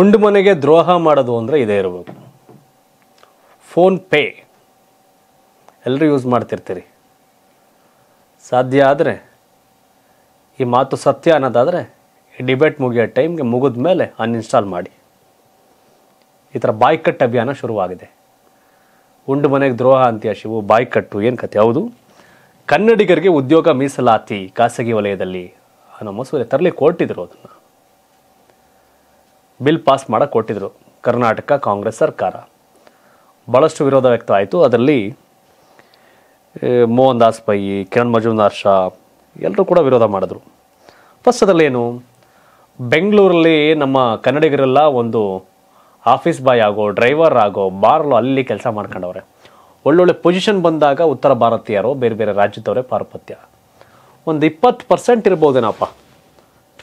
ಉಂಡು ಮನೆಗೆ ದ್ರೋಹ ಮಾಡೋದು ಅಂದರೆ ಇದೇ ಇರಬೇಕು ಫೋನ್ ಪೇ ಎಲ್ಲರೂ ಯೂಸ್ ಮಾಡ್ತಿರ್ತೀರಿ ಸಾಧ್ಯ ಆದರೆ ಈ ಮಾತು ಸತ್ಯ ಅನ್ನೋದಾದರೆ ಡಿಬೇಟ್ ಮುಗಿಯೋ ಟೈಮ್ಗೆ ಮುಗಿದ ಮೇಲೆ ಅನ್ಇನ್ಸ್ಟಾಲ್ ಮಾಡಿ ಈ ಥರ ಬಾಯ್ಕಟ್ ಅಭಿಯಾನ ಶುರುವಾಗಿದೆ ಉಂಡು ಮನೆಗೆ ದ್ರೋಹ ಅಂತೀಯ ಶಿವು ಬಾಯ್ಕಟ್ಟು ಏನು ಕತೆ ಹೌದು ಕನ್ನಡಿಗರಿಗೆ ಉದ್ಯೋಗ ಮೀಸಲಾತಿ ಖಾಸಗಿ ವಲಯದಲ್ಲಿ ಅನ್ನೋ ಮಸೂದೆ ತರಲಿ ಕೊಟ್ಟಿದ್ರು ಅದನ್ನು ಬಿಲ್ ಪಾಸ್ ಮಾಡೋಕೆ ಕೊಟ್ಟಿದ್ರು ಕರ್ನಾಟಕ ಕಾಂಗ್ರೆಸ್ ಸರ್ಕಾರ ಭಾಳಷ್ಟು ವಿರೋಧ ವ್ಯಕ್ತ ಆಯಿತು ಅದರಲ್ಲಿ ಮೋಹನ್ ದಾಸ್ ಪೈ ಕಿರಣ್ ಮಜುಂದಾರ್ ಶಾ ಎಲ್ಲರೂ ಕೂಡ ವಿರೋಧ ಮಾಡಿದ್ರು ಫಸ್ಟ್ ಏನು ಬೆಂಗಳೂರಲ್ಲಿ ನಮ್ಮ ಕನ್ನಡಿಗರೆಲ್ಲ ಒಂದು ಆಫೀಸ್ ಬಾಯ್ ಆಗೋ ಡ್ರೈವರ್ ಆಗೋ ಬಾರ್ಲೋ ಅಲ್ಲಿ ಕೆಲಸ ಮಾಡ್ಕೊಂಡವ್ರೆ ಒಳ್ಳೊಳ್ಳೆ ಪೊಸಿಷನ್ ಬಂದಾಗ ಉತ್ತರ ಭಾರತೀಯರು ಬೇರೆ ಬೇರೆ ರಾಜ್ಯದವರೇ ಪಾರ್ಪತ್ಯ ಒಂದು ಇಪ್ಪತ್ತು ಪರ್ಸೆಂಟ್ ಇರ್ಬೋದೇನಪ್ಪ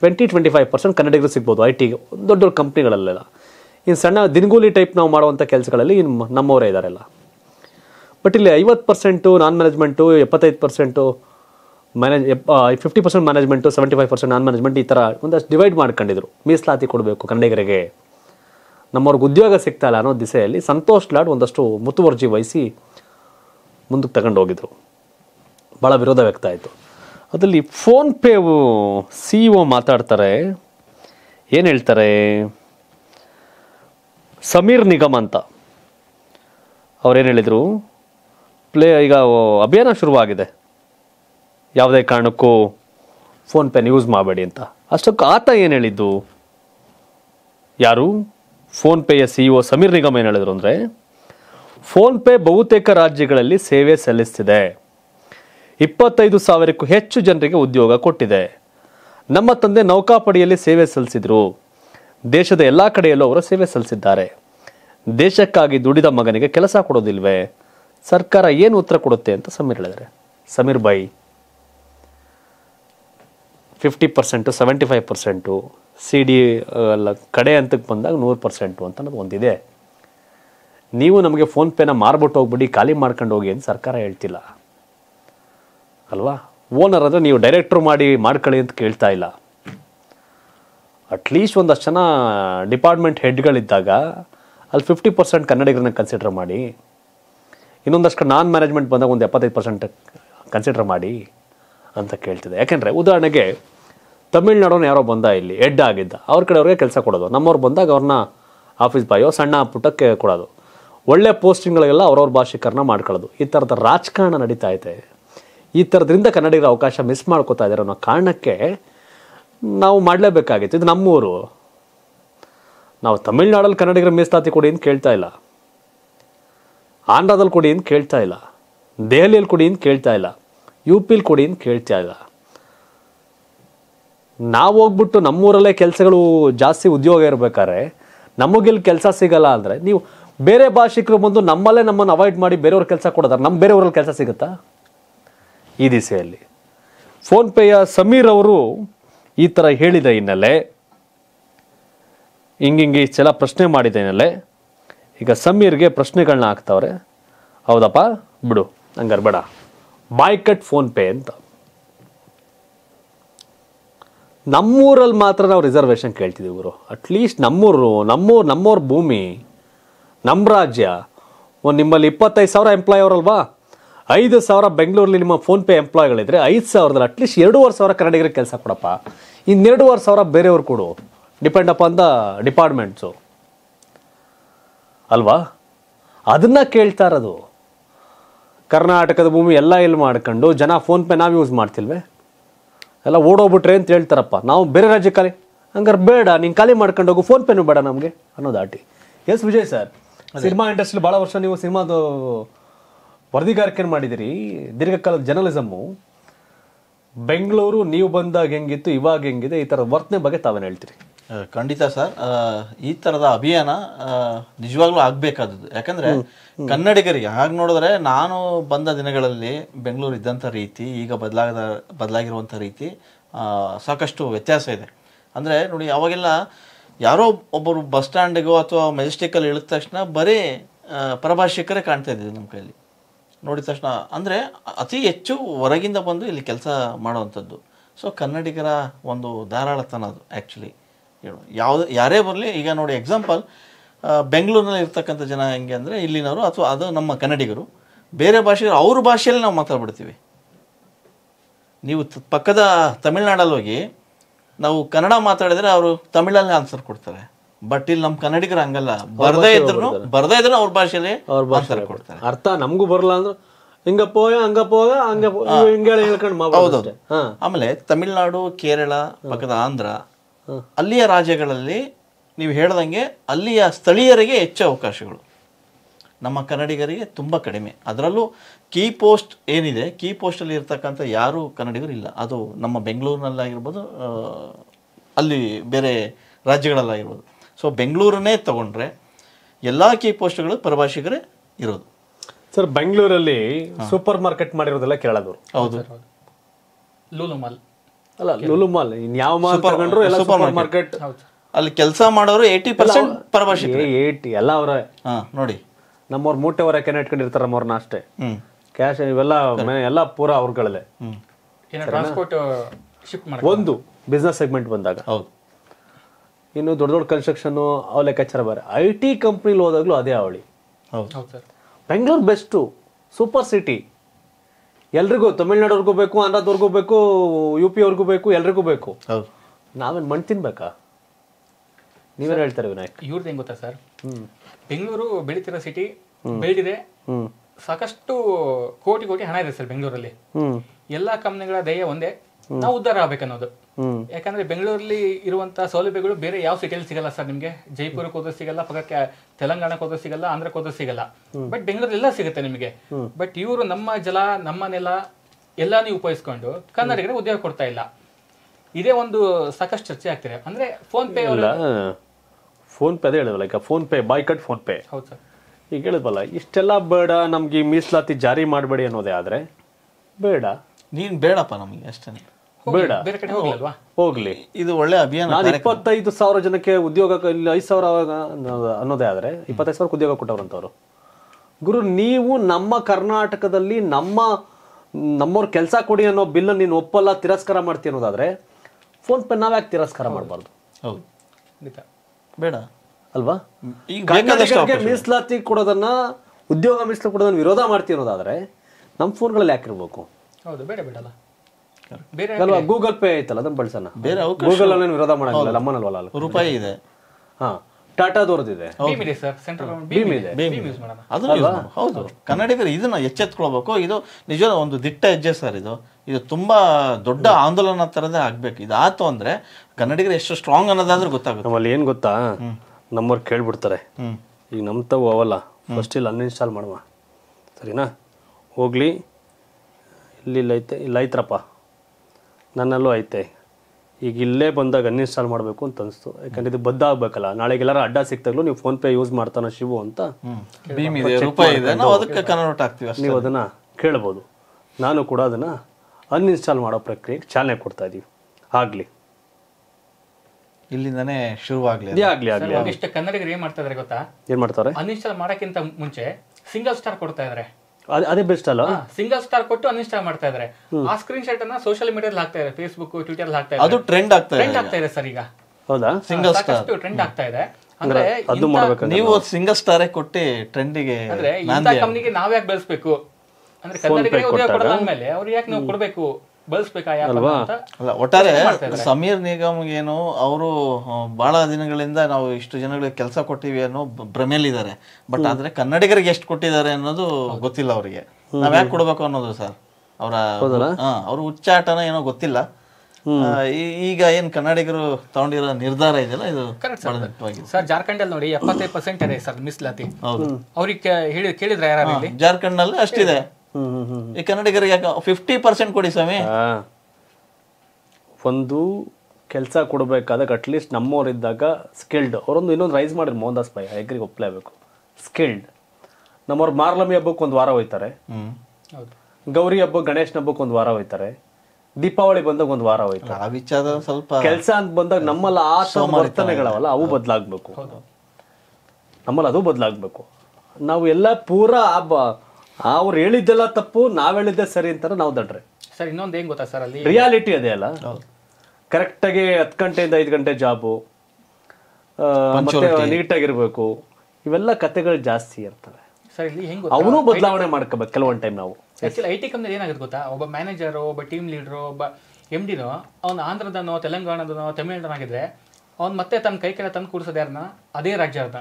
ಟ್ವೆಂಟಿ ಟ್ವೆಂಟಿ ಫೈವ್ ಪರ್ಸೆಂಟ್ ಕನ್ನಡಿಗರು ಸಿಗ್ಬೋದು ಐ ಟಿಗೆ ದೊಡ್ಡ ದೊಡ್ಡ ಕಂಪ್ನಿಗಳಲ್ಲೆಲ್ಲ ಇನ್ನು ಸಣ್ಣ ದಿನಗೂಲಿ ಟೈಪ್ ನಾವು ಮಾಡುವಂಥ ಕೆಲಸಗಳಲ್ಲಿ ಇನ್ನು ನಮ್ಮವರೇ ಇದ್ದಾರೆಲ್ಲ ಬಟ್ ಇಲ್ಲಿ ಐವತ್ತು ಪರ್ಸೆಂಟು ನಾನ್ ಮ್ಯಾನೇಜ್ಮೆಂಟು ಎಪ್ಪತ್ತೈದು percent manage fifty percent management seventy five percent non management ಈ ಥರ ಒಂದಷ್ಟು ಡಿವೈಡ್ ಮಾಡ್ಕೊಂಡಿದ್ರು ಮೀಸಲಾತಿ ಕೊಡಬೇಕು ಕನ್ನಡಿಗರಿಗೆ ನಮ್ಮವ್ರಿಗೆ ಉದ್ಯೋಗ ಸಿಗ್ತಾಯಿಲ್ಲ ಅನ್ನೋ ದಿಸೆಯಲ್ಲಿ ಸಂತೋಷ್ ಲಾಡ್ ಒಂದಷ್ಟು ಮುತುವರ್ಜಿ ವಹಿಸಿ ಮುಂದಕ್ಕೆ ತಗೊಂಡು ಹೋಗಿದ್ರು ಭಾಳ ವಿರೋಧ ವ್ಯಕ್ತ ಆಯಿತು ಅದರಲ್ಲಿ ಫೋನ್ಪೇವು ಸಿ ಇ ಒ ಮಾತಾಡ್ತಾರೆ ಏನು ಹೇಳ್ತಾರೆ ಸಮೀರ್ ನಿಗಮ್ ಅಂತ ಅವ್ರೇನು ಹೇಳಿದರು ಪ್ಲೇ ಈಗ ಅಭಿಯಾನ ಶುರುವಾಗಿದೆ ಯಾವುದೇ ಕಾರಣಕ್ಕೂ ಫೋನ್ಪೇನ ಯೂಸ್ ಮಾಡಬೇಡಿ ಅಂತ ಅಷ್ಟಕ್ಕೂ ಆತ ಏನು ಹೇಳಿದ್ದು ಯಾರು ಫೋನ್ಪೇಯ C E O Sameer Nigam ಏನು ಹೇಳಿದರು ಅಂದರೆ ಫೋನ್ಪೇ ಬಹುತೇಕ ರಾಜ್ಯಗಳಲ್ಲಿ ಸೇವೆ ಸಲ್ಲಿಸ್ತಿದೆ ಇಪ್ಪತ್ತೈದು ಸಾವಿರಕ್ಕೂ ಹೆಚ್ಚು ಜನರಿಗೆ ಉದ್ಯೋಗ ಕೊಟ್ಟಿದೆ ನಮ್ಮ ತಂದೆ ನೌಕಾಪಡೆಯಲ್ಲಿ ಸೇವೆ ಸಲ್ಲಿಸಿದರು ದೇಶದ ಎಲ್ಲ ಕಡೆಯಲ್ಲೂ ಅವರು ಸೇವೆ ಸಲ್ಲಿಸಿದ್ದಾರೆ ದೇಶಕ್ಕಾಗಿ ದುಡಿದ ಮಗನಿಗೆ ಕೆಲಸ ಕೊಡೋದಿಲ್ವೇ ಸರ್ಕಾರ ಏನು ಉತ್ತರ ಕೊಡುತ್ತೆ ಅಂತ ಸಮೀರ್ ಹೇಳಿದರೆ ಸಮೀರ್ ಬಾಯಿ fifty percent seventy five percent C D ಎಲ್ಲ ಕಡೆ ಹಂತಕ್ಕೆ ಬಂದಾಗ ನೂರು ಪರ್ಸೆಂಟು ಅಂತ ಅನ್ನೋದು ಒಂದಿದೆ ನೀವು ನಮಗೆ ಫೋನ್ಪೇನ ಮಾರ್ಬಿಟ್ಟು ಹೋಗ್ಬಿಡಿ ಖಾಲಿ ಮಾಡ್ಕೊಂಡು ಹೋಗಿ ಅಂತ ಸರ್ಕಾರ ಹೇಳ್ತಿಲ್ಲ ಅಲ್ವಾ ಓನರ್ ಅಂದರೆ ನೀವು ಡೈರೆಕ್ಟ್ರು ಮಾಡಿ ಮಾಡ್ಕೊಳ್ಳಿ ಅಂತ ಕೇಳ್ತಾ ಇಲ್ಲ ಅಟ್ಲೀಸ್ಟ್ ಒಂದಷ್ಟು ಜನ ಡಿಪಾರ್ಟ್ಮೆಂಟ್ ಹೆಡ್ಗಳಿದ್ದಾಗ ಅಲ್ಲಿ ಫಿಫ್ಟಿ ಪರ್ಸೆಂಟ್ ಕನ್ನಡಿಗರನ್ನ ಕನ್ಸಿಡರ್ ಮಾಡಿ ಇನ್ನೊಂದಷ್ಟು ನಾನ್ ಮ್ಯಾನೇಜ್ಮೆಂಟ್ ಬಂದಾಗ ಒಂದು ಎಪ್ಪತ್ತೈದು ಪರ್ಸೆಂಟ್ ಕನ್ಸಿಡರ್ ಮಾಡಿ ಅಂತ ಕೇಳ್ತಿದೆ ಯಾಕೆಂದರೆ ಉದಾಹರಣೆಗೆ ತಮಿಳ್ನಾಡೋನು ಯಾರೋ ಬಂದ ಇಲ್ಲಿ ಹೆಡ್ ಆಗಿದ್ದ ಅವ್ರ ಕಡೆ ಅವ್ರಿಗೆ ಕೆಲಸ ಕೊಡೋದು ನಮ್ಮವ್ರು ಬಂದಾಗ ಅವ್ರನ್ನ ಆಫೀಸ್ ಬಾಯೋ ಸಣ್ಣ ಪುಟಕ್ಕೆ ಕೊಡೋದು ಒಳ್ಳೆ ಪೋಸ್ಟಿಂಗ್ಗಳಿಗೆಲ್ಲ ಅವ್ರವ್ರ ಭಾಷಿಕರನ್ನ ಮಾಡ್ಕೊಳ್ಳೋದು ಈ ಥರದ ರಾಜಕಾರಣ ನಡೀತಾ ಐತೆ ಈ ಥರದ್ರಿಂದ ಕನ್ನಡಿಗರ ಅವಕಾಶ ಮಿಸ್ ಮಾಡ್ಕೋತಾ ಇದ್ದಾರೆ ಅನ್ನೋ ಕಾರಣಕ್ಕೆ ನಾವು ಮಾಡಲೇಬೇಕಾಗಿತ್ತು ಇದು ನಮ್ಮೂರು ನಾವು ತಮಿಳ್ನಾಡಲ್ಲಿ ಕನ್ನಡಿಗರ ಆತಿ ಕೊಡಿ ಅಂತ ಕೇಳ್ತಾ ಇಲ್ಲ ಆಂಧ್ರದಲ್ಲಿ ಕೊಡಿ ಅಂತ ಕೇಳ್ತಾ ಇಲ್ಲ ದೆಹಲಿಯಲ್ಲಿ ಕೊಡಿ ಅಂತ ಕೇಳ್ತಾ ಇಲ್ಲ ಯು ಪಿಲಿ ಕೊಡಿ ಅಂತ ಕೇಳ್ತಾ ಇಲ್ಲ ನಾವು ಹೋಗ್ಬಿಟ್ಟು ನಮ್ಮೂರಲ್ಲೇ ಕೆಲಸಗಳು ಜಾಸ್ತಿ ಉದ್ಯೋಗ ಇರಬೇಕಾದ್ರೆ ನಮಗಿಲ್ಲಿ ಕೆಲಸ ಸಿಗಲ್ಲ ಅಂದರೆ ನೀವು ಬೇರೆ ಭಾಷಿಕರು ಬಂದು ನಮ್ಮಲ್ಲೇ ನಮ್ಮನ್ನು ಅವಾಯ್ಡ್ ಮಾಡಿ ಬೇರೆಯವ್ರ ಕೆಲಸ ಕೊಡೋದಾರೆ ನಮ್ಮ ಬೇರೆಯವ್ರಲ್ಲಿ ಕೆಲಸ ಸಿಗುತ್ತಾ ಈ ದಿಸೆಯಲ್ಲಿ ಫೋನ್ಪೇಯ ಸಮೀರ್ ಅವರು ಈ ಥರ ಹೇಳಿದ ಹಿನ್ನೆಲೆ ಹಿಂಗಿಂಗೆ ಇಷ್ಟೆಲ್ಲ ಪ್ರಶ್ನೆ ಮಾಡಿದ ಹಿನ್ನೆಲೆ ಈಗ ಸಮೀರ್ಗೆ ಪ್ರಶ್ನೆಗಳನ್ನ ಹಾಕ್ತಾವ್ರೆ ಹೌದಪ್ಪ ಬಿಡು ಹಂಗಾರೆ ಬೇಡ ಬಾಯ್ಕಟ್ ಫೋನ್ಪೇ ಅಂತ ನಮ್ಮೂರಲ್ಲಿ ಮಾತ್ರ ನಾವು ರಿಸರ್ವೇಷನ್ ಕೇಳ್ತಿದ್ದೀವಿ ಇವರು ಅಟ್ಲೀಸ್ಟ್ ನಮ್ಮೂರು ನಮ್ಮೂರು ನಮ್ಮೂರ ಭೂಮಿ ನಮ್ಮ ರಾಜ್ಯ ಒಂದು ನಿಮ್ಮಲ್ಲಿ ಇಪ್ಪತ್ತೈದು ಸಾವಿರ ಎಂಪ್ಲಾಯ್ ಅವರಲ್ವಾ ಐದು ಸಾವಿರ ಬೆಂಗಳೂರಲ್ಲಿ ನಿಮ್ಮ ಫೋನ್ಪೇ ಎಂಪ್ಲಾಯ್ಗಳಿದ್ರೆ ಐದು ಸಾವಿರದಲ್ಲಿ ಅಟ್ಲೀಸ್ಟ್ ಎರಡೂವರೆ ಸಾವಿರ ಕನ್ನಡಿಗರಿಗೆ ಕೆಲಸ ಕೊಡಪ್ಪ ಇನ್ನೆರಡೂವರೆ ಸಾವಿರ ಬೇರೆಯವ್ರು ಕೊಡು ಡಿಪೆಂಡ್ ಅಪಾನ್ ದ ಡಿಪಾರ್ಟ್ಮೆಂಟ್ಸು ಅಲ್ವಾ ಅದನ್ನು ಕೇಳ್ತಾ ಇರೋದು ಕರ್ನಾಟಕದ ಭೂಮಿ ಎಲ್ಲ ಇಲ್ಲಿ ಮಾಡ್ಕೊಂಡು ಜನ ಫೋನ್ಪೇ ನಾವು ಯೂಸ್ ಮಾಡ್ತಿಲ್ವೇ ಎಲ್ಲ ಓಡೋಗ್ಬಿಟ್ರೆ ಅಂತ ಹೇಳ್ತಾರಪ್ಪ ನಾವು ಬೇರೆ ರಾಜ್ಯ ಖಾಲಿ ಹಂಗಾರೆ ಬೇಡ ನೀನು ಖಾಲಿ ಮಾಡ್ಕೊಂಡು ಹೋಗು ಫೋನ್ಪೇನೂ ಬೇಡ ನಮಗೆ ಅನ್ನೋದಾಟಿ ಎಸ್ ವಿಜಯ್ ಸರ್ ಸಿನಿಮಾ ಇಂಡಸ್ಟ್ರಿಲಿ ಭಾಳ ವರ್ಷ ನೀವು ಸಿನಿಮಾದು ವರದಿಗಾರಿಕೆ ಮಾಡಿದಿರಿ ದೀರ್ಘಕಾಲದ ಜರ್ನಲಿಸಮ್ಮು ಬೆಂಗಳೂರು ನೀವು ಬಂದಾಗ ಹೆಂಗಿತ್ತು ಇವಾಗ ಹೆಂಗಿದೆ ಈ ಥರ ವರ್ತನೆ ಬಗ್ಗೆ ತಾವೇನು ಹೇಳ್ತೀರಿ ಖಂಡಿತ ಸರ್ ಈ ಥರದ ಅಭಿಯಾನ ನಿಜವಾಗ್ಲೂ ಆಗಬೇಕಾದದ್ದು ಯಾಕಂದರೆ ಕನ್ನಡಿಗರಿಗೆ ಹಾಗೆ ನೋಡಿದ್ರೆ ನಾನು ಬಂದ ದಿನಗಳಲ್ಲಿ ಬೆಂಗಳೂರು ಇದ್ದಂಥ ರೀತಿ ಈಗ ಬದಲಾಗದ ಬದಲಾಗಿರುವಂಥ ರೀತಿ ಸಾಕಷ್ಟು ವ್ಯತ್ಯಾಸ ಇದೆ ಅಂದರೆ ನೋಡಿ ಅವಾಗೆಲ್ಲ ಯಾರೋ ಒಬ್ಬರು ಬಸ್ ಸ್ಟ್ಯಾಂಡಿಗೋ ಅಥವಾ ಮೆಜೆಸ್ಟಿಕಲ್ಲಿ ಇಳಿದ ತಕ್ಷಣ ಬರೀ ಪರಭಾಷಿಕರೇ ಕಾಣ್ತಾ ಇದ್ದೀವಿ ನಮ್ಮ ಕೈಯಲ್ಲಿ ನೋಡಿದ ತಕ್ಷಣ ಅಂದರೆ ಅತಿ ಹೆಚ್ಚು ಹೊರಗಿಂದ ಬಂದು ಇಲ್ಲಿ ಕೆಲಸ ಮಾಡುವಂಥದ್ದು ಸೊ ಕನ್ನಡಿಗರ ಒಂದು ಧಾರಾಳತನ ಅದು ಆ್ಯಕ್ಚುಲಿ ಹೇಳು ಯಾವುದು ಯಾರೇ ಬರಲಿ ಈಗ ನೋಡಿ ಎಕ್ಸಾಂಪಲ್ ಬೆಂಗಳೂರಿನಲ್ಲಿ ಇರ್ತಕ್ಕಂಥ ಜನ ಹೆಂಗೆ ಅಂದರೆ ಇಲ್ಲಿನವರು ಅಥವಾ ಅದು ನಮ್ಮ ಕನ್ನಡಿಗರು ಬೇರೆ ಭಾಷೆ ಅವ್ರ ಭಾಷೆಯಲ್ಲಿ ನಾವು ಮಾತಾಡ್ಬಿಡ್ತೀವಿ ನೀವು ಪಕ್ಕದ ತಮಿಳ್ನಾಡಲ್ಲಿ ಹೋಗಿ ನಾವು ಕನ್ನಡ ಮಾತಾಡಿದರೆ ಅವರು ತಮಿಳಲ್ಲಿ ಆನ್ಸರ್ ಕೊಡ್ತಾರೆ ಬಟ್ ಇಲ್ಲಿ ನಮ್ ಕನ್ನಡಿಗರ ಹಂಗಲ್ಲ ಬರ್ದೇ ಇದ್ರು ಬರ್ದೇ ಇದ್ರು ಅವ್ರ ಭಾಷೆಲಿ ಅವ್ರ ಭಾಷೆ ಕೊಡ್ತಾರೆ ಅರ್ಥ ನಮಗೂ ಬರಲ್ಲ ಅಂದ್ರೆ ಹಿಂಗಪ್ಪ ಹಂಗಪ್ಪ ಹಂಗ ಹಿಂಗೇಳಿ ಹೇಳ್ಕೊಂಡು ಆಮೇಲೆ ತಮಿಳ್ನಾಡು ಕೇರಳ ಪಕ್ಕದ ಆಂಧ್ರ ಅಲ್ಲಿಯ ರಾಜ್ಯಗಳಲ್ಲಿ ನೀವು ಹೇಳ್ದಂಗೆ ಅಲ್ಲಿಯ ಸ್ಥಳೀಯರಿಗೆ ಹೆಚ್ಚು ಅವಕಾಶಗಳು ನಮ್ಮ ಕನ್ನಡಿಗರಿಗೆ ತುಂಬ ಕಡಿಮೆ ಅದರಲ್ಲೂ ಕೀ ಪೋಸ್ಟ್ ಏನಿದೆ ಕೀ ಪೋಸ್ಟಲ್ಲಿ ಇರ್ತಕ್ಕಂಥ ಯಾರು ಕನ್ನಡಿಗರು ಇಲ್ಲ ಅದು ನಮ್ಮ ಬೆಂಗಳೂರಿನಲ್ಲಾಗಿರ್ಬೋದು ಅಲ್ಲಿ ಬೇರೆ ರಾಜ್ಯಗಳಲ್ಲಾಗಿರ್ಬೋದು ಸೊ ಬೆಂಗಳೂರನ್ನೇ ತಗೊಂಡ್ರೆ ಎಲ್ಲ ಕೀ ಪೋಸ್ಟ್ಗಳು ಪರಭಾಷಿಗರೇ ಇರೋದು ಸರ್ ಬೆಂಗಳೂರಲ್ಲಿ ಸೂಪರ್ ಮಾರ್ಕೆಟ್ ಮಾಡಿರೋದೆಲ್ಲ ಕೇಳೋದು ಹೌದು ಲೂಲು ಮಾಲ್ ಅಲ್ಲ ಲೂಲು ಮಾಲ್ ಯಾವ ಮಾಲ್ ಸೂಪರ್ ಮಾರ್ಕೆಟ್ ಅಲ್ಲಿ ಕೆಲಸ ಮಾಡೋರು ಏಯ್ಟಿ ಪರ್ಸೆಂಟ್ ಪರಭಾಷಿಕರೇ ಏಯ್ಟಿ ಎಲ್ಲ ಅವರೇ ಹಾಂ ನೋಡಿ ನಮ್ಮವ್ರು ಮೂಟೆ ಅವರ ಕೆನೆ ಇಟ್ಕೊಂಡಿರ್ತಾರೆ ನಮ್ಮವ್ರನ್ನ ಅಷ್ಟೇ ಕ್ಯಾಶ್ ಇವೆಲ್ಲ ಎಲ್ಲ ಪೂರಾ ಅವ್ರಗಳಲ್ಲೇ ಟ್ರಾನ್ಸ್ಪೋರ್ಟ್ ಶಿಫ್ಟ್ ಒಂದು ಬಿಸ್ನೆಸ್ ಸೆಗ್ಮೆಂಟ್ ಬಂದಾಗ ಹೌದು ಇನ್ನು ದೊಡ್ಡ ದೊಡ್ಡ ಕನ್ಸ್ಟ್ರಕ್ಷನ್ನು ಅವ್ ಲೆಕ್ಕಾಚಾರ ಬರ ಐ ಟಿ ಕಂಪ್ನಿಲಿ ಹೋದಾಗಲೂ ಅದೇ ಅವಳಿ ಹೌದು sir Bengaluru best super city ಎಲ್ರಿಗೂ ತಮಿಳ್ನಾಡವ್ರಿಗೂ ಬೇಕು ಆಂಧ್ರದವ್ರಿಗೂ ಬೇಕು ಯು ಪಿ ಅವ್ರಿಗೂ ಬೇಕು ಎಲ್ರಿಗೂ ಬೇಕು ನಾವೇನು ಮಣ್ಣು ತಿನ್ಬೇಕಾ ನೀವೇನು ಹೇಳ್ತಾರೆ ವಿನಾಯಕ್ ಇವ್ರದ್ದು ಹೆಂಗ್ ಗೊತ್ತಾ ಸರ್ ಬೆಂಗಳೂರು ಬೆಳೀತಿರೋ ಸಿಟಿ ಬೆಳೆದಿದೆ ಸಾಕಷ್ಟು ಕೋಟಿ ಕೋಟಿ ಹಣ ಇದೆ ಸರ್ ಬೆಂಗಳೂರಲ್ಲಿ ಎಲ್ಲಾ ಕಂಪ್ನಿಗಳ ದಯ ಒಂದೇ ನಾವು ಉದ್ದಾರ ಆಗ್ಬೇಕನ್ನೋದು ಯಾಕಂದ್ರೆ ಬೆಂಗಳೂರಲ್ಲಿ ಇರುವಂತಹ ಸೌಲಭ್ಯಗಳು ಬೇರೆ ಯಾವ ಸಿಟಿಯಲ್ಲಿ ಸಿಗಲ್ಲ ಸರ್ ನಿಮಗೆ ಜೈಪುರಕ್ಕೆ ಹೋದ್ರೆ ಸಿಗಲ್ಲ ಪಕ್ಕಕ್ಕೆ ತೆಲಂಗಾಣಕ್ಕೆ ಹೋದ್ರೆ ಸಿಗಲ್ಲ ಆಂಧ್ರಕ್ಕೆ ಹೋದ್ರೆ ಸಿಗಲ್ಲ ಬಟ್ ಬೆಂಗಳೂರಲ್ಲಿ ಸಿಗುತ್ತೆ ನಿಮಗೆ ಬಟ್ ಇವರು ನಮ್ಮ ಜಲ ನಮ್ಮ ನೆಲ ನೀವು ಉಪಯೋಗಿಸ್ಕೊಂಡು ಕನ್ನಡಿಗರಿಗೆ ಉದ್ಯೋಗ ಕೊಡ್ತಾ ಇಲ್ಲ ಇದೇ ಒಂದು ಸಾಕಷ್ಟು ಚರ್ಚೆ ಆಗ್ತಿದೆ ಅಂದ್ರೆ ಫೋನ್ ಪೇ ಫೋನ್ ಪೇ ಅದೇ ಹೇಳಿದ್ವಲ್ಲ ಈಗ PhonePe cut PhonePe ಹೌದು ಸರ್ ಈಗ ಹೇಳಿದ್ವಲ್ಲ ಇಷ್ಟೆಲ್ಲ ಬೇಡ ನಮ್ಗೆ ಮೀಸಲಾತಿ ಜಾರಿ ಮಾಡಬೇಡಿ ಅನ್ನೋದೇ ಆದ್ರೆ ಬೇಡ ನೀನು ಬೇಡಪ್ಪ ನಮಗೆ ಅಷ್ಟೇ ಬೇಡ ಹೋಗ್ಲಿ ಇದು ಒಳ್ಳೆ ಅಭಿಯಾನ ಇಪ್ಪತ್ತೈದು ಸಾವಿರ ಜನಕ್ಕೆ ಉದ್ಯೋಗ ಇಲ್ಲಿ ಐದು ಸಾವಿರ ಅನ್ನೋದೇ ಆದ್ರೆ ಇಪ್ಪತ್ತೈದು ಸಾವಿರ ಉದ್ಯೋಗ ಕೊಟ್ಟವ್ರಂತವ್ರು ಗುರು ನೀವು ನಮ್ಮ ಕರ್ನಾಟಕದಲ್ಲಿ ನಮ್ಮ ನಮ್ಮವ್ರ ಕೆಲಸ ಕೊಡಿ ಅನ್ನೋ ಬಿಲ್ ನೀನು ಒಪ್ಪಲ್ಲ ತಿರಸ್ಕಾರ ಮಾಡ್ತೀಯ ಅನ್ನೋದಾದ್ರೆ ಫೋನ್ ಪೇ ನಾವ್ಯಾಕೆ ತಿರಸ್ಕಾರ ಮಾಡಬಾರ್ದು ಬೇಡ ಅಲ್ವಾ ಮೀಸಲಾತಿ ಕೊಡೋದನ್ನ ಉದ್ಯೋಗ ಮೀಸಲು ಕೊಡೋದನ್ನ ವಿರೋಧ ಮಾಡ್ತೀವಿ ಅನ್ನೋದಾದ್ರೆ ನಮ್ಮ ಫೋನ್ಗಳಲ್ಲಿ ಯಾಕಿರ್ಬೇಕು ಹೌದು ಬೇಡ ಬೇಡಲ್ಲ ಅಲ್ವಾ ಗೂಗಲ್ ಪೇ ಐತಲ್ಲ ಅದನ್ನ ಬಳಸೋಣ ಬೇರೆ ಗೂಗಲ್ ಅಲ್ಲಿ ವಿರೋಧ ಮಾಡಲ್ಲ ನಮ್ಮನಲ್ವಲ್ಲ ರೂಪಾಯಿ ಇದೆ ಹಾ ಟಾಟಾ ಇದೆ ಹೌದು ಕನ್ನಡಿಗರು ಇದನ್ನ ಎಚ್ಚೆತ್ಕೊಳ್ಬೇಕು ಇದು ನಿಜ ಒಂದು ದಿಟ್ಟ ಹೆಜ್ಜೆ ಸರ್ ಇದು ಇದು ತುಂಬಾ ದೊಡ್ಡ ಆಂದೋಲನ ತರದೇ ಆಗ್ಬೇಕು ಇದಾತು ಆತು ಅಂದ್ರೆ ಕನ್ನಡಿಗರು ಎಷ್ಟು ಸ್ಟ್ರಾಂಗ್ ಅನ್ನೋದಾದ್ರೂ ಗೊತ್ತಾಗುತ್ತೆ ನಮ್ಮಲ್ಲಿ ಏನ್ ಗೊತ್ತಾ ನಮ್ಮವ್ರು ಕೇಳ್ಬಿಡ್ತಾರೆ ಈಗ ನಮ್ಮ ತವು ಅವಲ್ಲ ಫಸ್ಟ್ ಇಲ್ಲಿ ಅನ್ಇನ್ಸ್ಟಾಲ್ ಮಾಡುವ ಸರಿನಾ ಹೋಗ್ಲಿ ಇಲ್ಲಿ ಐತೆ ಇಲ್ಲ ಐತ್ರಪ್ಪ ನನ್ನಲ್ಲೂ ಐತೆ ಈಗ ಇಲ್ಲೇ ಬಂದಾಗ ಅನ್ಇನ್ಸ್ಟಾಲ್ ಮಾಡಬೇಕು ಅಂತ ಅನಿಸ್ತು ಯಾಕಂದ್ರೆ ಇದು ಬದ್ಧ ಆಗ್ಬೇಕಲ್ಲ ನಾಳೆಗೆ ಅಡ್ಡ ಸಿಕ್ತಾಗ್ಲೂ ನೀವು ಫೋನ್ ಪೇ ಯೂಸ್ ಮಾಡ್ತಾನ ಶಿವು ಅಂತ ನೀವು ಅದನ್ನ ಕೇಳ್ಬೋದು ನಾನು ಕೂಡ ಅದನ್ನ ಅನ್ಇನ್ಸ್ಟಾಲ್ ಮಾಡೋ ಪ್ರಕ್ರಿಯೆ ಚಾಲನೆ ಕೊಡ್ತಾ ಇದೀವಿ ಆಗ್ಲಿ ಇಲ್ಲಿಂದನೇ ಶುರು ಆಗ್ಲಿ ಆಗ್ಲಿ ಕನ್ನಡಿಗರು ಏನ್ ಮಾಡ್ತಾ ಇದಾರೆ ಗೊತ್ತಾ ಏನ್ ಮಾಡ್ತಾರೆ ಅನ್ಇನ್ಸ್ಟಾಲ್ ಮಾಡೋಕ್ಕಿಂತ ಮುಂಚೆ ಸಿಂಗಲ್ ಸ್ಟಾರ್ ಕೊಡ್ತಾ ಇದಾರೆ ಅದೇ ಬೆಸ್ಟ್ ಅಲ್ಲ ಸಿಂಗಲ್ ಸ್ಟಾರ್ ಕೊಟ್ಟು ಅನ್ಇನ್ಸ್ಟಾಲ್ ಮಾಡ್ತಾ ಇದ್ದಾರೆ ಆ ಸ್ಕ್ರೀನ್ ಶಾಟ್ ಅನ್ನ ಸೋಷಿಯಲ್ ಮೀಡಿಯಾದಲ್ಲಿ ಹಾಕ್ತಾ ಇದ್ದಾರೆ ಫೇಸ್ಬುಕ್ ಟ್ವಿಟರ್ ಹಾಕ್ತಾ ಇದ್ದಾರೆ ಅದು ಟ್ರೆಂಡ್ ಆಗ್ತಾ ಇದೆ ಟ್ರೆಂಡ್ ಆಗ್ತಾ ಇದೆ ಸರ್ ಈಗ ಹೌದಾ ಸಿಂಗಲ್ ಸ್ಟಾರ್ ಟ್ರೆಂಡ್ ಆಗ್ತಾ ಇದೆ ಅಂದ್ರೆ ಅದು ಮಾಡಬೇಕು ನೀವು ಸಿಂಗಲ್ ಸ್ಟಾರೇ ಕೊಟ್ಟಿ ಟ್ರೆಂಡಿಗೆ ಅಂದ್ರೆ ಇಂತ ಕಂಪ್ನಿಗೆ ನಾವ್ ಯಾಕೆ ಬೆಳೆಸಬೇಕು ಅಂದ್ರೆ ಕನ್ನಡಕ್ಕೆ ಉದ್ಯೋಗ ಕೊಡೋದಾದ್ಮೇಲೆ ಅವರು ಯಾಕೆ ನಾವು ಕೊಡಬೇಕು ಒಟ್ಟಾರೆ ಸಮೀರ್ ನಿಗಮ್ಗೇನು ಅವರು ಬಹಳ ದಿನಗಳಿಂದ ನಾವು ಇಷ್ಟು ಜನಗಳಿಗೆ ಕೆಲಸ ಕೊಟ್ಟಿವಿ ಅನ್ನೋ ಭ್ರಮೆಯಲ್ಲಿದ್ದಾರೆ ಬಟ್ ಆದ್ರೆ ಕನ್ನಡಿಗರಿಗೆ ಎಷ್ಟು ಕೊಟ್ಟಿದ್ದಾರೆ ಅನ್ನೋದು ಗೊತ್ತಿಲ್ಲ ಅವರಿಗೆ ನಾವ್ ಯಾಕೆ ಕೊಡ್ಬೇಕು ಅನ್ನೋದು ಸರ್ ಅವರ ಅವ್ರ ಉಚ್ಚಾಟನ ಏನೋ ಗೊತ್ತಿಲ್ಲ ಈಗ ಏನ್ ಕನ್ನಡಿಗರು ತಗೊಂಡಿರೋ ನಿರ್ಧಾರ ಇದೆಯಲ್ಲ ಇದು ಸರ್ ಜಾರ್ಖಂಡ್ ಅಲ್ಲಿ ನೋಡಿ ಎಪ್ಪತ್ತೈದು ಪರ್ಸೆಂಟ್ ಇದೆ ಸರ್ ಅವ್ರಿಗೆ ಕೇಳಿದ್ರೆ ಜಾರ್ಖಂಡ್ ನಲ್ಲಿ ಅಷ್ಟಿದೆ ಈ ಕನ್ನಡಿಗರಿಗೆ ಫಿಫ್ಟಿ ಪರ್ಸೆಂಟ್ ಕೊಡಿ ಸ್ವಾಮಿ ಒಂದು ಕೆಲಸ ಕೊಡಬೇಕಾದಾಗ ಅಟ್ಲೀಸ್ಟ್ ನಮ್ಮವರಿದ್ದಾಗ ಇದ್ದಾಗ ಸ್ಕಿಲ್ಡ್ ಅವರೊಂದು ಇನ್ನೊಂದು ರೈಸ್ ಮಾಡಿರಿ ಮೋಹನ್ ದಾಸ್ ಭಾಯ್ ಒಪ್ಪಲೇಬೇಕು ಸ್ಕಿಲ್ಡ್ ನಮ್ಮವ್ರು ಮಾರ್ಲಮಿ ಹಬ್ಬಕ್ಕೆ ಒಂದು ವಾರ ಹೋಯ್ತಾರೆ ಗೌರಿ ಹಬ್ಬ ಗಣೇಶನ ಹಬ್ಬಕ್ಕೆ ಒಂದು ವಾರ ಹೋಯ್ತಾರೆ ದೀಪಾವಳಿ ಬಂದಾಗ ಒಂದು ವಾರ ಹೋಯ್ತಾರೆ ವಿಚಾರ ಸ್ವಲ್ಪ ಕೆಲಸ ಅಂತ ಬಂದಾಗ ನಮ್ಮಲ್ಲ ಆ ವರ್ತನೆಗಳವಲ್ಲ ಅವು ಬದಲಾಗಬೇಕು ನಮ್ಮಲ್ಲಿ ಅದು ಬದಲಾಗಬೇಕು ನಾವು ಎಲ್ಲ ಪೂರಾ ಹಬ್ಬ ಅವ್ರು ಹೇಳಿದ್ದೆಲ್ಲ ತಪ್ಪು ನಾವ್ ಹೇಳಿದ್ದೆ ಸರಿ ಅಂತಾರೆ ನಾವು ದಡ್ರೆ ಸರ್ ಇನ್ನೊಂದ್ ಏನು ಗೊತ್ತಾ ಸರ್ ಅಲ್ಲಿ ರಿಯಾಲಿಟಿ ಅದೇ ಅಲ್ಲ ಕರೆಕ್ಟಾಗಿ ಹತ್ತು ಗಂಟೆಯಿಂದ ಐದು ಗಂಟೆ ಜಾಬು ಮತ್ತೆ ನೀಟಾಗಿರ್ಬೇಕು ಇವೆಲ್ಲ ಕತೆಗಳು ಜಾಸ್ತಿ ಇರ್ತವೆ ಸರ್ ಇಲ್ಲಿ ಹೆಂಗ್ ಅವನು ಬದಲಾವಣೆ ಮಾಡ್ಕೋಬೇಕು ಕೆಲವೊಂದು ಟೈಮ್ ನಾವು ಐ ಟಿ ಕಂಪ್ನಿ ಏನಾಗುತ್ತೆ ಗೊತ್ತಾ ಒಬ್ಬ ಮ್ಯಾನೇಜರ್ ಒಬ್ಬ ಟೀಮ್ ಲೀಡರ್ ಒಬ್ಬ ಎಮ್ ಡಿನೋ ಅವ್ನ ಆಂಧ್ರದನೋ ತೆಲಂಗಾಣದನೋ ತಮಿಳ್ನಾಡನಾಗಿದ್ರೆ ಅವ್ನು ಮತ್ತೆ ತನ್ನ ಕೈ ಕೆಳ ತಂದು ಕೂಡಿಸೋದು ಯಾರನ್ನ ಅದೇ ರಾಜ್ಯದ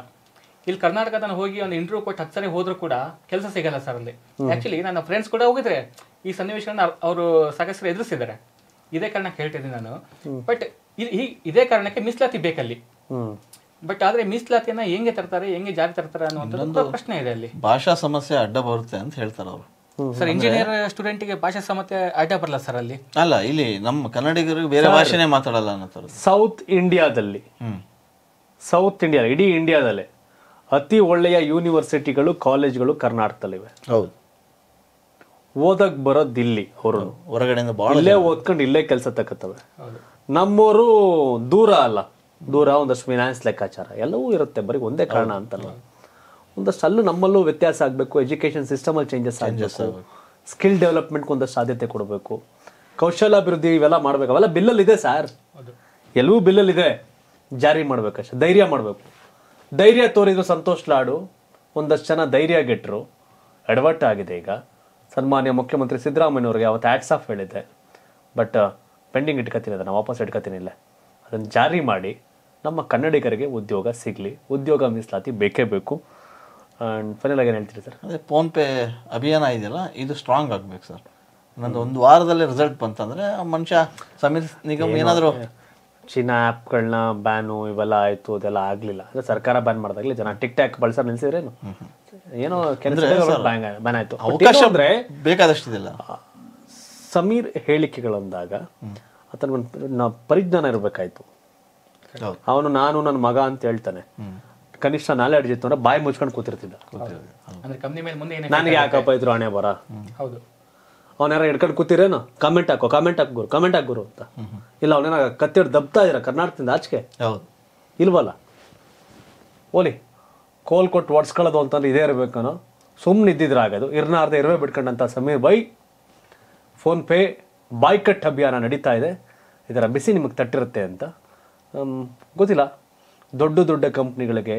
ಇಲ್ಲಿ ಕರ್ನಾಟಕದ ಹೋಗಿ ಒಂದು ಇಂಟರ್ವ್ಯೂ ಕೊಟ್ಟು ಹತ್ತು ಸರಿ ಹೋದ್ರು ಕೂಡ ಕೆಲಸ ಸಿಗಲ್ಲ ಸರ್ ಅಲ್ಲಿ ಆಕ್ಚುಲಿ ನನ್ನ ಫ್ರೆಂಡ್ಸ್ ಕೂಡ ಹೋಗಿದ್ರೆ ಈ ಸನ್ನಿವೇಶನ ಅವರು ಸಾಕಷ್ಟು ಎದುರಿಸಿದ್ದಾರೆ ಇದೇ ಕಾರಣಕ್ಕೆ ಹೇಳ್ತಿದ್ದೀನಿ ನಾನು ಬಟ್ ಇದೇ ಕಾರಣಕ್ಕೆ ಮೀಸಲಾತಿ ಬೇಕಲ್ಲಿ ಬಟ್ ಆದ್ರೆ ಮೀಸಲಾತಿಯನ್ನ ಹೆಂಗೆ ತರ್ತಾರೆ ಹೆಂಗೆ ಜಾರಿ ತರ್ತಾರೆ ಅನ್ನುವಂಥದ್ದು ಪ್ರಶ್ನೆ ಇದೆ ಅಲ್ಲಿ ಭಾಷಾ ಸಮಸ್ಯೆ ಅಡ್ಡ ಬರುತ್ತೆ ಅಂತ ಹೇಳ್ತಾರೆ ಅವರು ಸರ್ ಇಂಜಿನಿಯರ್ ಸ್ಟೂಡೆಂಟ್ ಗೆ ಭಾಷಾ ಸಮಸ್ಯೆ ಅಡ್ಡ ಬರಲ್ಲ ಸರ್ ಅಲ್ಲಿ ಅಲ್ಲ ಇಲ್ಲಿ ನಮ್ಮ ಕನ್ನಡಿಗರು ಬೇರೆ ಭಾಷೆನೇ ಮಾತಾಡಲ್ಲ ಅನ್ನೋ ಸೌತ್ ಇಂಡಿಯಾದಲ್ಲಿ ಸೌತ್ ಇಂಡಿಯಾ ಇಡೀ ಇಂಡಿಯಾದಲ್ಲೇ ಅತಿ ಒಳ್ಳೆಯ ಯೂನಿವರ್ಸಿಟಿಗಳು ಕಾಲೇಜ್ಗಳು ಕರ್ನಾಟಕದಲ್ಲಿವೆ ಹೌದು ಓದಕ್ ಬರೋದು ದಿಲ್ಲಿ ಅವರು ಹೊರಗಡೆಯಿಂದ ಇಲ್ಲೇ ಓದ್ಕೊಂಡು ಇಲ್ಲೇ ಕೆಲಸ ತಕ್ಕತ್ತವೆ ನಮ್ಮವರು ದೂರ ಅಲ್ಲ ದೂರ ಒಂದಷ್ಟು ಫಿನಾನ್ಸ್ ಲೆಕ್ಕಾಚಾರ ಎಲ್ಲವೂ ಇರುತ್ತೆ ಬರೀ ಒಂದೇ ಕಾರಣ ಅಂತಲ್ಲ ಒಂದಷ್ಟು ಅಲ್ಲೂ ನಮ್ಮಲ್ಲೂ ವ್ಯತ್ಯಾಸ ಆಗಬೇಕು ಎಜುಕೇಷನ್ ಸಿಸ್ಟಮಲ್ಲಿ ಚೇಂಜಸ್ ಆಗಬೇಕು ಸ್ಕಿಲ್ ಡೆವಲಪ್ಮೆಂಟ್ಗೆ ಒಂದಷ್ಟು ಸಾಧ್ಯತೆ ಕೊಡಬೇಕು ಕೌಶಲ್ಯಾಭಿವೃದ್ಧಿ ಇವೆಲ್ಲ ಮಾಡಬೇಕು ಅವೆಲ್ಲ ಇದೆ ಸರ್ ಎಲ್ಲವೂ ಇದೆ ಜಾರಿ ಅಷ್ಟೇ ಧೈರ್ಯ ಮಾಡಬೇಕು ಧೈರ್ಯ ತೋರಿದ್ರು ಸಂತೋಷ್ ಲಾಡು ಒಂದಷ್ಟು ಜನ ಧೈರ್ಯ ಗೆಟ್ರು ಎಡವಟ್ಟು ಆಗಿದೆ ಈಗ ಸನ್ಮಾನ್ಯ ಮುಖ್ಯಮಂತ್ರಿ ಸಿದ್ದರಾಮಯ್ಯವ್ರಿಗೆ ಅವತ್ತು ಆ್ಯಡ್ಸ್ ಆಫ್ ಹೇಳಿದ್ದೆ ಬಟ್ ಪೆಂಡಿಂಗ್ uh, ಇಟ್ಕೊತೀನಿ ಅದನ್ನು ವಾಪಸ್ ಇಲ್ಲ ಅದನ್ನು ಜಾರಿ ಮಾಡಿ ನಮ್ಮ ಕನ್ನಡಿಗರಿಗೆ ಉದ್ಯೋಗ ಸಿಗಲಿ ಉದ್ಯೋಗ ಮೀಸಲಾತಿ ಬೇಕೇ ಬೇಕು ಆ್ಯಂಡ್ ಫೈನಲ್ ಆಗಿ ಏನು ಹೇಳ್ತೀರಿ ಸರ್ ಅದೇ ಫೋನ್ಪೇ ಅಭಿಯಾನ ಇದೆಯಲ್ಲ ಇದು ಸ್ಟ್ರಾಂಗ್ ಆಗಬೇಕು ಸರ್ ನಂದು ಒಂದು ವಾರದಲ್ಲಿ ರಿಸಲ್ಟ್ ಬಂತಂದರೆ ಮನುಷ್ಯ ಸಮೀರ್ ನಿಗಮ್ ಏನಾದರೂ ಚೀನಾ ಆ್ಯಪ್ಗಳನ್ನ ಬ್ಯಾನು ಇವೆಲ್ಲ ಆಯಿತು ಅದೆಲ್ಲ ಆಗಲಿಲ್ಲ ಅಂದರೆ ಸರ್ಕಾರ ಬ್ಯಾನ್ ಮಾಡಿದಾಗಲಿ ಜನ ಟಿಕ್ ಟ್ಯಾಕ್ ಬಳಸೋ ನಿಲ್ಸಿದ್ರೇನು ಏನೋ ಬ್ಯಾನ್ ಬ್ಯಾನ್ ಆಯಿತು ಅವಕಾಶ ಅಂದರೆ ಬೇಕಾದಷ್ಟಿದೆಲ್ಲ ಸಮೀರ್ ಹೇಳಿಕೆಗಳಂದಾಗ ಆತನ ಪರಿಜ್ಞಾನ ಇರಬೇಕಾಯ್ತು ಅವನು ನಾನು ನನ್ನ ಮಗ ಅಂತ ಹೇಳ್ತಾನೆ ಕನಿಷ್ಠ ನಾಲೆ ಇತ್ತು ಅಂದ್ರೆ ಬಾಯಿ ಮುಚ್ಕೊಂಡು ಕೂತಿರ್ತಿದ್ದ ನನಗೆ ಯಾಕಪ್ಪ ಇದ್ರು ಹಣೆ ಬರ ಹೌದು ಅವ್ನೇನಾರ ಹಿಡ್ಕೊಂಡು ಕೂತಿರೇನು ಕಾಮೆಂಟ್ ಹಾಕೋ ಕಾಮೆಂಟ್ ಹಾಕ್ ಗುರು ಕಾಮೆಂಟ್ ಗುರು ಅಂತ ಇಲ್ಲ ಅವನೇನ ಕತ್ತಿಡ್ ದಬ್ತಾ ಇದ್ದೀರಾ ಕರ್ನಾಟಕದಿಂದ ಆಚೆಗೆ ಹೌದು ಇಲ್ವಲ್ಲ ಓಲಿ ಕೋಲ್ ಕೊಟ್ಟು ಒಡ್ಸ್ಕೊಳ್ಳೋದು ಅಂತಂದ್ರೆ ಇದೇ ಇರಬೇಕನೋ ಸುಮ್ಮನೆ ಇದ್ದಿದ್ರೆ ಆಗೋದು ಇರ್ನಾರ್ದೆ ಇರುವೆ ಬಿಟ್ಕೊಂಡಂಥ ಸಮೀರ್ ಬೈ ಫೋನ್ಪೇ ಬಾಯ್ಕಟ್ ಅಭಿಯಾನ ನಡೀತಾ ಇದೆ ಇದರ ಬಿಸಿ ನಿಮಗೆ ತಟ್ಟಿರುತ್ತೆ ಅಂತ ಗೊತ್ತಿಲ್ಲ ದೊಡ್ಡ ದೊಡ್ಡ ಕಂಪ್ನಿಗಳಿಗೆ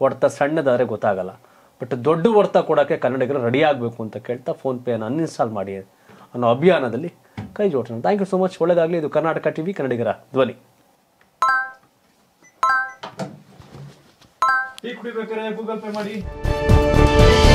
ಹೊಡೆತ ಸಣ್ಣದಾದರೆ ಗೊತ್ತಾಗಲ್ಲ ಬಟ್ ದೊಡ್ಡ ಹೊಡೆತ ಕೊಡೋಕ್ಕೆ ಕನ್ನಡಿಗರು ರೆಡಿ ಆಗಬೇಕು ಅಂತ ಕೇಳ್ತಾ ಫೋನ್ಪೇನ ಅನ್ಇನ್ಸ್ಟಾಲ್ ಮಾಡಿ ಅನ್ನೋ ಅಭಿಯಾನದಲ್ಲಿ ಕೈ ಜೋಡಿಸೋಣ ಥ್ಯಾಂಕ್ ಯು ಸೊ ಮಚ್ ಒಳ್ಳೆಯದಾಗಲಿ ಇದು ಕರ್ನಾಟಕ ಟಿ ವಿ ಕನ್ನಡಿಗರ ಧ್ವನಿ ಗೂಗಲ್ ಪೇ ಮಾಡಿ